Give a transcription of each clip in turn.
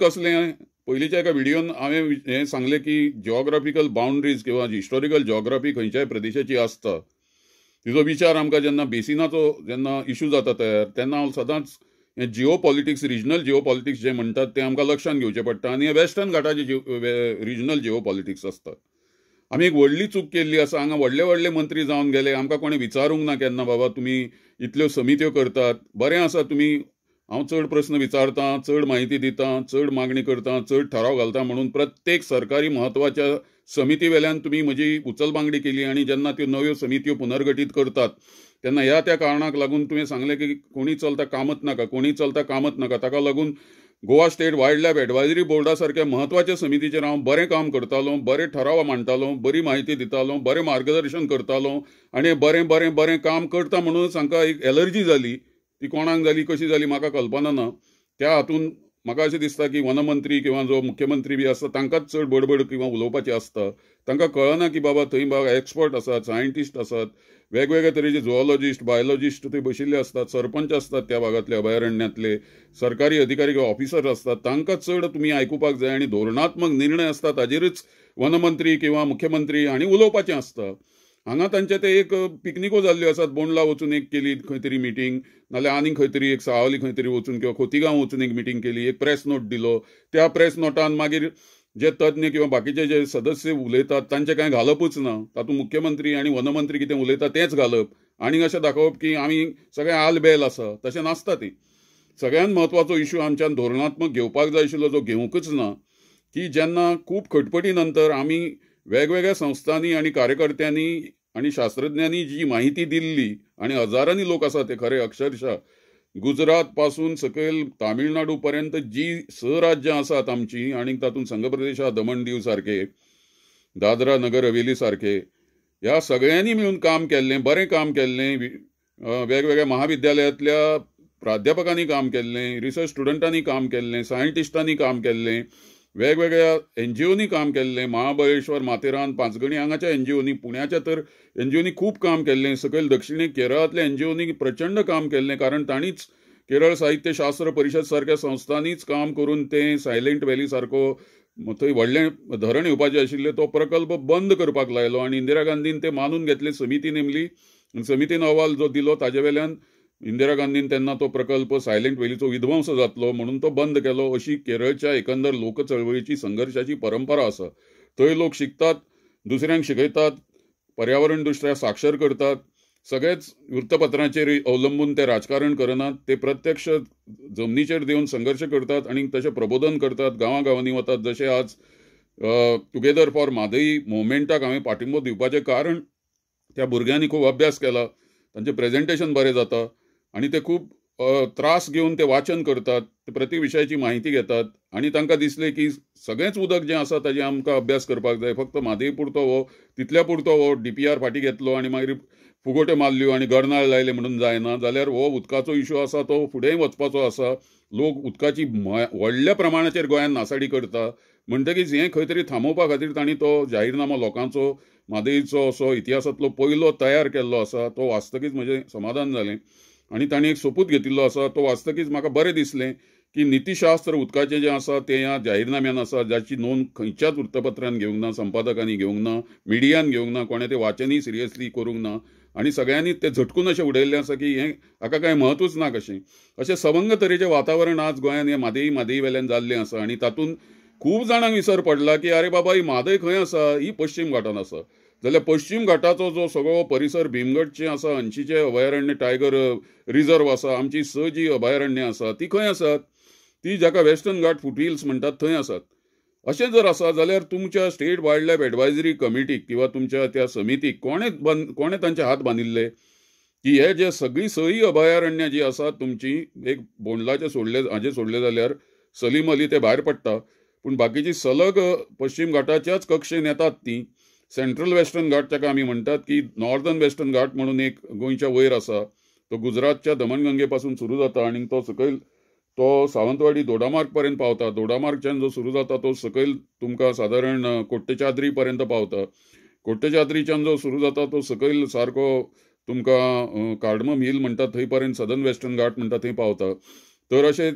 कसलें पहिलीच्या एका व्हिडिओन हांवें हे सांगले की जियोग्राफिकल बाउंड्रीज किंवा हिस्टॉरिकल ज्योग्राफी खंयच्याय प्रदेशाची आसता तिचो विचार आमकां जेन्ना बेसिनाचो जेन्ना इशू जाता तयार तेन्ना हांव सदांच हे geopolitics regional geopolitics जे म्हणतात ते आमकां लक्षांत घेवचें पडटा आनी वेस्टर्न घाटाचे रिजनल जिओ पॉलिटिक्स आसता आमी एक व्हडली चूक केल्ली आसा हांगा व्हडले व्हडले मंत्री जावन गेले आमकां कोणें विचारूंक ना केन्ना बाबा तुमी इतल्यो समित्यो करतात बरें आसा तुमी हांव चड प्रस्न विचारतां चड म्हायती दितां चड मागणी करतां चड ठराव घालतां म्हणून प्रत्येक सरकारी म्हत्वाच्या वेल्यान तुम्ही म्हजी उचलबांगडी केली आणि जेन्ना त्यो नव्यो समित्यो पुनर्गठीत करतात तेन्ना ह्या त्या कारणाक लागून तुवें सांगलें की कोणी चलता कामत नाका कोणी चलता कामत नाका ताका लागून Goa state wildlife advisory बोर्डा सारक्या महत्वाच्या समितीचेर हांव बरें काम करतालो बरे ठराव मांडटालो बरी म्हायती दितालो बरें मार्गदर्शन करतालो आनी बरें बरें बरें काम करता म्हणून तांकां एक एलर्जी जाली ती कोणाक जाली कशी झाली म्हाका कल्पना ना त्या हातून म्हाका अशें दिसता की वनमंत्री किंवा जो मुख्यमंत्री बी आसता तांकांच चड बडबड किंवा उलोवपाची आसता तांकां कळना की बाबा थंय बाबा एक्सपर्ट आसात सायंटिस्ट आसात वेगवेगळे तरेचे झुऑलॉजिस्ट बायोलॉजिस्ट थंय बशिल्ले असतात सरपंच असतात त्या भागातले अभयारण्यातले सरकारी अधिकारी किंवा ऑफिसर असतात तांकां चड तुमी आयकुपाक जाय आनी धोरणात्मक निर्णय असतात ताजेरच वनमंत्री किंवा मुख्यमंत्री आणि उलोवपाचें आसता हंगा तांचे ते एक पिकनिको जाल्ल्यो आसात बोंडला वचून एक केली खंय तरी मिटींग नाजाल्यार आनी खंय तरी एक सावली खंय तरी वचून किंवा खोतिगांव वचून एक मिटींग केली एक प्रेस नोट दिलो त्या प्रेस नोटान मागीर जे तज्ञ किंवा बाकीचे जे सदस्य उलयतात तांचे कांय घालपूच ना तातूंत मुख्यमंत्री आनी वनमंत्री कितें उलयता तेंच घालप आनी अशें दाखोवप की आमी सगळें आलबेल आसा तशें नासता ती सगळ्यांत म्हत्वाचो इश्यू आमच्यान धोरणात्मक घेवपाक जाय आशिल्लो जो घेवंकच ना की जेन्ना खूब खटपटी नंतर आमी वेगवेगळ्या संस्थांनी आणि कार्यकर्त्यांनी आणि शास्त्रज्ञांनी जी माहिती दिली आणि हजारांनी लोक असा ते खरे अक्षरशः गुजरात पासून सकल तामिळनाडू पर्यंत जी स असतात आसात आमची आणि तातूंत संघ प्रदेशात दमण दीव सारखे दादरा नगर हवेली सारखे ह्या सगळ्यांनी मिळून काम केल्लें बरें काम केल्लें वेगवेगळ्या महाविद्यालयातल्या प्राध्यापकांनी काम केल्लें रिसर्च स्टुडंटांनी काम केल्लें सायंटिस्टांनी काम केल्लें वेगवेगळ्या एनजीओनी काम केल्लें महाबळेश्वर माथेरान पांचगणी हांगाच्या एनजीओनी पुण्याच्या तर एनजीओनी खूप खूब काम केल्लें सकयल दक्षिणेक केरळांतल्या एनजीओनी प्रचंड काम केल्लें कारण तांणीच केरळ साहित्य शास्त्र परिषद सारख्या संस्थांनीच काम करून ते सायलेंट व्हॅली सारको थंय व्हडलें धरण येवपाचें आशिल्लें तो प्रकल्प बंद करपाक लायलो आनी इंदिरा गांधीन ते मानून घेतले समिती नेमली समितीन अहवाल जो दिलो ताजे वेल्यान इंदिरा गांधीन त्यांना तो प्रकल्प सायलेंट वेलीचो विध्वंस जातलो म्हणून तो बंद केलो अशी केरळच्या एकंदर लोकचळवळीची संघर्षाची परंपरा आसा थंय लोक शिकतात दुसऱ्यांक शिकयतात पर्यावरण दृष्ट्या साक्षर करतात सगळेच वृत्तपत्रांचेर अवलंबून ते राजकारण करनात ते प्रत्यक्ष जमनीचेर देऊन संघर्ष करतात आणि तसे प्रबोधन करतात गावागावांनी वतात जशें आज टुगेदर फॉर मादई मुवमेंटाक हांवें पाठिंबो दिवपाचें कारण त्या भुरग्यांनी खूप अभ्यास केला त्यांचे प्रेझेंटेशन बरे जाता आणि ते खूप त्रास घेऊन ते वाचन करतात ते प्रत्येक माहिती घेतात आणि तांकां दिसले की सगळेच उदक जे आसा ताजें आमकां अभ्यास करपाक जाय फक्त म्हादय पुरतो हो तितल्या पुरतो हो डी पी आर फाटी घेतलो आणि मागीर फुगोट्यो मारल्यो आणि गरनाळ लायले म्हणून जायना जाल्यार हो उदकाचो इशू आसा तो फुडेंय वचपाचो आसा लोक उदकाची व्हडल्या प्रमाणाचेर गोंयांत नासाडी करता म्हणटकीच हें खंय तरी थांबोवपा खातीर तांणी तो जाहीरनामा लोकांचो म्हादयेचो असो इतिहासांतलो पयलो तयार केल्लो आसा तो वाचतकीच म्हजें समाधान जालें आणि ताणी एक सोपूत घेतिल्लो आसा तो वाचतकीच म्हाका बरें दिसलें की नितीशास्त्र उदकाचें जें आसा तें ह्या जाहीरनाम्यान आसा जाची नोंद खंयच्याच वृत्तपत्रान घेवंक ना संपादकांनी घेवंक ना मिडियान घेवंक ना कोणें तें वाचनूय सिरियसली करूंक ना आनी सगळ्यांनी ते झटकून अशें उडयल्लें आसा की हें हाका कांय म्हत्वूच ना कशें अशें सवंग तरेचें वातावरण आज गोंयांत हें म्हादयी म्हादयी वेल्यान जाल्लें आसा आनी तातूंत खूब जाणांक विसर पडला की अरे बाबा ही म्हादय खंय आसा ही पश्चीम घाटांत आसा जाल्यार पश्चीम घाटाचो जो सगळो परिसर भीमगडचे आसा हंचीचें अभयारण्य टायगर रिजर्व आसा आमची स जी अभयारण्य आसा ती खंय आसात ती जाका वेस्टर्न घाट फुटहिल्स म्हणटात थंय आसात अशें जर आसा जाल्यार तुमच्या स्टेट वायल्ड लायफ एडवायजरी कमिटीक किंवा तुमच्या त्या समितीक कोणे कोणें कोणे तांचे हात बांदिल्ले की हे जे सगळी सई अभयारण्य जी आसात तुमची एक बोंडलाचे सोडले हाजे सोडले जाल्यार सलीम अली ते भायर पडटा पूण बाकीची सलग पश्चीम घाटाच्याच कक्षेन येतात तीं सेंट्रल वेस्टर्न घाट ताका आमी म्हणटात की नॉर्दन वेस्टर्न घाट म्हणून एक गोंयच्या वयर आसा तो गुजरातच्या दमनगंगे पासून सुरू जाता आनी तो सकयल तो सावंतवाडी दोडामार्ग पर्यंत पावता दोडामार्गच्यान जो सुरू जाता तो सकयल तुमकां सादारण कोट्टेचाद्री पर्यंत पावता कोट्टेचाद्रीच्यान जो सुरू जाता तो सकयल सारको तुमकां कार्डम हिल म्हणटा थंय पर्यंत सदन वेस्टर्न घाट म्हणटा थंय पावता तर अशें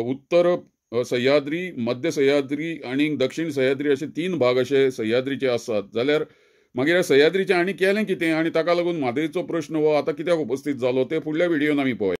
उत्तर सह्याद्री मध्य सह्याद्री आणि दक्षिण सह्याद्री असे तीन भाग असे सह्याद्रीचे असतात जाल्यार मागीर सह्याद्रीचे आणि केले किती आणि ताका लागून म्हादयचो प्रश्न हो आता कित्याक उपस्थित जालो ते फुडल्या व्हिडिओन आम्ही पळोवया